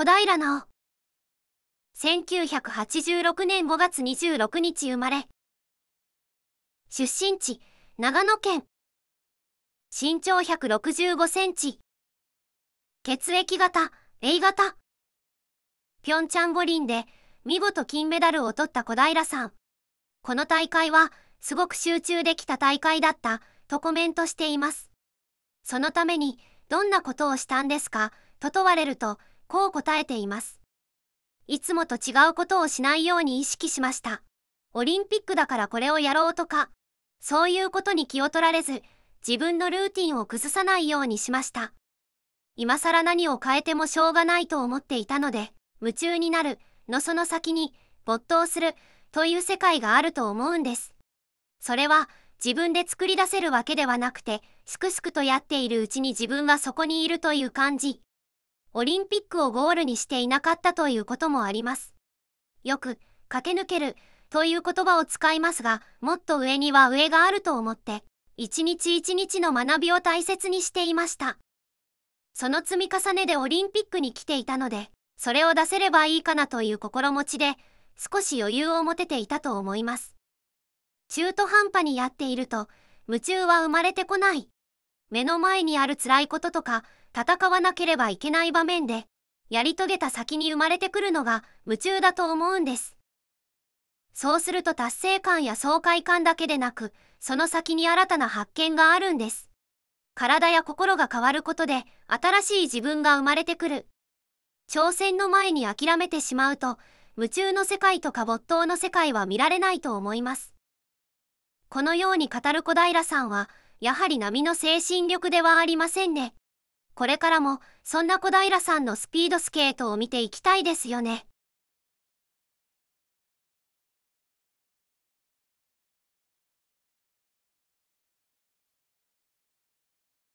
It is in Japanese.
小平奈緒。1986年5月26日生まれ。出身地、長野県。身長165センチ。血液型、A 型。ピョンチャン五輪で見事金メダルを取った小平さん。この大会はすごく集中できた大会だったとコメントしています。そのためにどんなことをしたんですかと問われるとこう答えています。いつもと違うことをしないように意識しました。オリンピックだからこれをやろうとか、そういうことに気を取られず、自分のルーティンを崩さないようにしました。今更何を変えてもしょうがないと思っていたので、夢中になるのその先に没頭するという世界があると思うんです。それは自分で作り出せるわけではなくて、すくすくとやっているうちに自分はそこにいるという感じ。オリンピックをゴールにしていなかったということもあります。よく、駆け抜けるという言葉を使いますが、もっと上には上があると思って、一日一日の学びを大切にしていました。その積み重ねでオリンピックに来ていたので、それを出せればいいかなという心持ちで、少し余裕を持てていたと思います。中途半端にやっていると、夢中は生まれてこない。目の前にある辛いこととか戦わなければいけない場面でやり遂げた先に生まれてくるのが夢中だと思うんですそうすると達成感や爽快感だけでなくその先に新たな発見があるんです体や心が変わることで新しい自分が生まれてくる挑戦の前に諦めてしまうと夢中の世界とか没頭の世界は見られないと思いますこのように語る小平さんはやはり波の精神力ではありませんね。これからもそんな小平さんのスピードスケートを見ていきたいですよね。